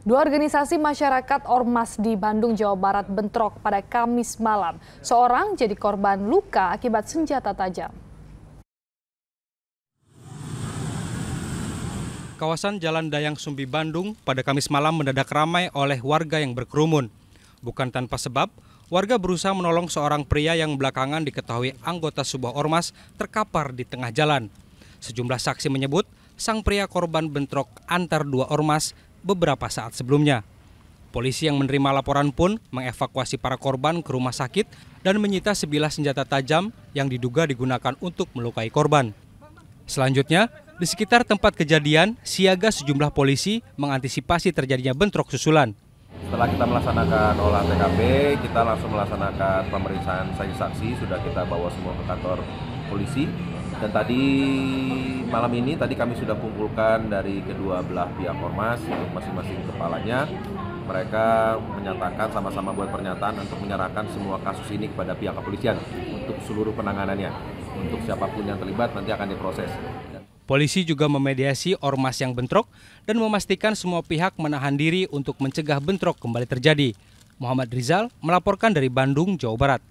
Dua organisasi masyarakat Ormas di Bandung, Jawa Barat bentrok pada Kamis malam. Seorang jadi korban luka akibat senjata tajam. Kawasan Jalan Dayang Sumbi Bandung pada Kamis malam mendadak ramai oleh warga yang berkerumun. Bukan tanpa sebab, warga berusaha menolong seorang pria yang belakangan diketahui anggota sebuah ormas terkapar di tengah jalan. Sejumlah saksi menyebut, sang pria korban bentrok antar dua ormas beberapa saat sebelumnya. Polisi yang menerima laporan pun mengevakuasi para korban ke rumah sakit dan menyita sebilah senjata tajam yang diduga digunakan untuk melukai korban. Selanjutnya, di sekitar tempat kejadian, siaga sejumlah polisi mengantisipasi terjadinya bentrok susulan. Setelah kita melaksanakan olah TKP, kita langsung melaksanakan pemeriksaan saksi-saksi, sudah kita bawa semua ke kantor polisi dan tadi malam ini tadi kami sudah kumpulkan dari kedua belah pihak ormas untuk masing-masing kepalanya. Mereka menyatakan sama-sama buat pernyataan untuk menyerahkan semua kasus ini kepada pihak kepolisian untuk seluruh penanganannya. Untuk siapapun yang terlibat nanti akan diproses. Polisi juga memediasi ormas yang bentrok dan memastikan semua pihak menahan diri untuk mencegah bentrok kembali terjadi. Muhammad Rizal melaporkan dari Bandung, Jawa Barat.